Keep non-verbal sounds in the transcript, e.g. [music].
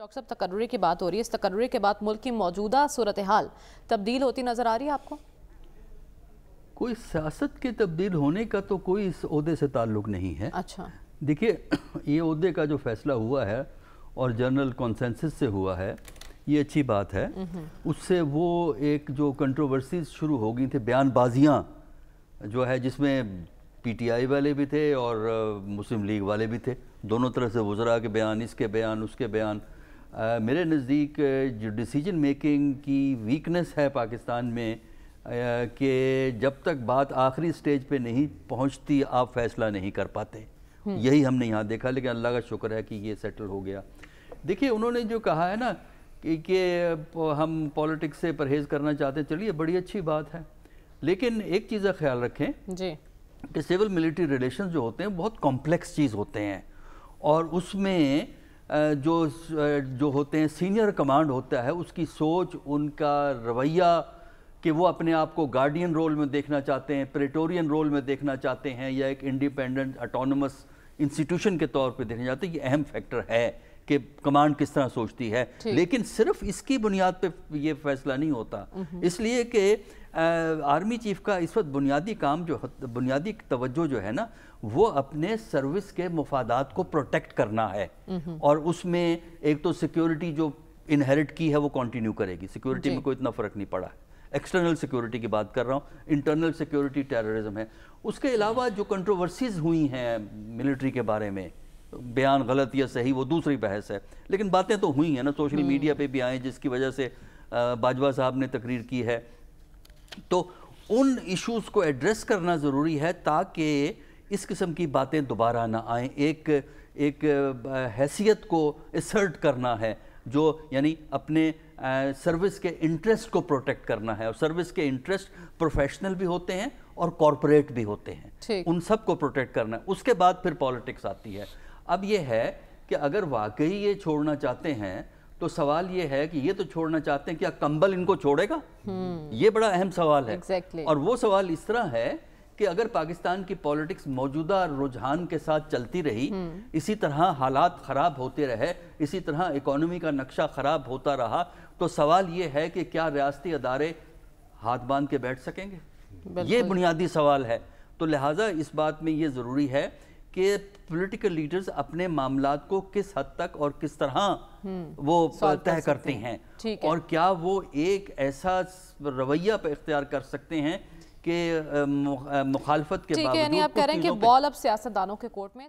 Doctor साहब तकर्रे की बात हो रही है इस तकर्रे के बाद मुल्क की मौजूदा सूरत हाल तब्दील होती नज़र आ रही है आपको कोई सियासत के तब्दील होने का तो कोई इस अहदे से ताल्लुक़ नहीं है अच्छा देखिए [clears throat] ये अहदे का जो फैसला हुआ है और जनरल कॉन्सेंसिस से हुआ है ये अच्छी बात है हम्म। उससे वो एक जो कंट्रोवर्सीज शुरू हो गई थी बयानबाजियाँ जो है जिसमें पीटीआई वाले भी थे और मुस्लिम लीग वाले भी थे दोनों तरह से वजरा के बयान इसके बयान उसके बयान आ, मेरे नज़दीक जो डिसीजन मेकिंग की वीकनेस है पाकिस्तान में कि जब तक बात आखिरी स्टेज पे नहीं पहुंचती आप फैसला नहीं कर पाते हम्म। यही हमने यहाँ देखा लेकिन अल्लाह का शुक्र है कि ये सेटल हो गया देखिए उन्होंने जो कहा है ना कि, कि हम पॉलिटिक्स से परहेज़ करना चाहते हैं चलिए बड़ी अच्छी बात है लेकिन एक चीज़ का ख्याल रखें जी कि सिविल मिलिट्री रिलेशन जो होते हैं बहुत कॉम्प्लेक्स चीज़ होते हैं और उसमें जो जो होते हैं सीनियर कमांड होता है उसकी सोच उनका रवैया कि वो अपने आप को गार्डियन रोल में देखना चाहते हैं प्रेटोरियन रोल में देखना चाहते हैं या एक इंडिपेंडेंट ऑटोनमस इंस्टीट्यूशन के तौर पे देखना चाहते हैं ये अहम फैक्टर है कि कमांड किस तरह सोचती है लेकिन सिर्फ इसकी बुनियाद पे ये फैसला नहीं होता इसलिए कि आर्मी चीफ का इस वक्त बुनियादी काम जो बुनियादी तवज्जो जो है ना वो अपने सर्विस के मफादात को प्रोटेक्ट करना है और उसमें एक तो सिक्योरिटी जो इनहेरिट की है वो कंटिन्यू करेगी सिक्योरिटी में कोई इतना फ़र्क नहीं पड़ा एक्सटर्नल सिक्योरिटी की बात कर रहा हूँ इंटरनल सिक्योरिटी टेररिज्म है उसके अलावा जो कंट्रोवर्सीज हुई हैं मिलिट्री के बारे में बयान गलत या सही वो दूसरी बहस है लेकिन बातें तो हुई हैं ना सोशल हम्म। मीडिया पे भी आए जिसकी वजह से बाजवा साहब ने तकरीर की है तो उन इश्यूज़ को एड्रेस करना ज़रूरी है ताकि इस किस्म की बातें दोबारा ना आए एक एक हैसियत को असर्ट करना है जो यानी अपने सर्विस के इंटरेस्ट को प्रोटेक्ट करना है और सर्विस के इंटरेस्ट प्रोफेशनल भी होते हैं और कॉरपोरेट भी होते हैं उन सब को प्रोटेक्ट करना है उसके बाद फिर पॉलिटिक्स आती है अब ये है कि अगर वाकई ये छोड़ना चाहते हैं तो सवाल ये है कि ये तो छोड़ना चाहते हैं क्या कंबल इनको छोड़ेगा हम्म। ये बड़ा अहम सवाल है exactly. और वो सवाल इस तरह है कि अगर पाकिस्तान की पॉलिटिक्स मौजूदा रुझान के साथ चलती रही हम्म। इसी तरह हालात ख़राब होते रहे इसी तरह इकोनॉमी का नक्शा ख़राब होता रहा तो सवाल ये है कि क्या रियाती अदारे हाथ बांध के बैठ सकेंगे ये बुनियादी सवाल है तो लिहाजा इस बात में ये ज़रूरी है कि पॉलिटिकल लीडर्स अपने मामला को किस हद तक और किस तरह हम्म, वो तय करते हैं है। और क्या वो एक ऐसा रवैया पर इख्तियार कर सकते हैं कि मुखालफत के बाद आप कह रहे हैं कि बॉल अब सियासतदानों के कोर्ट में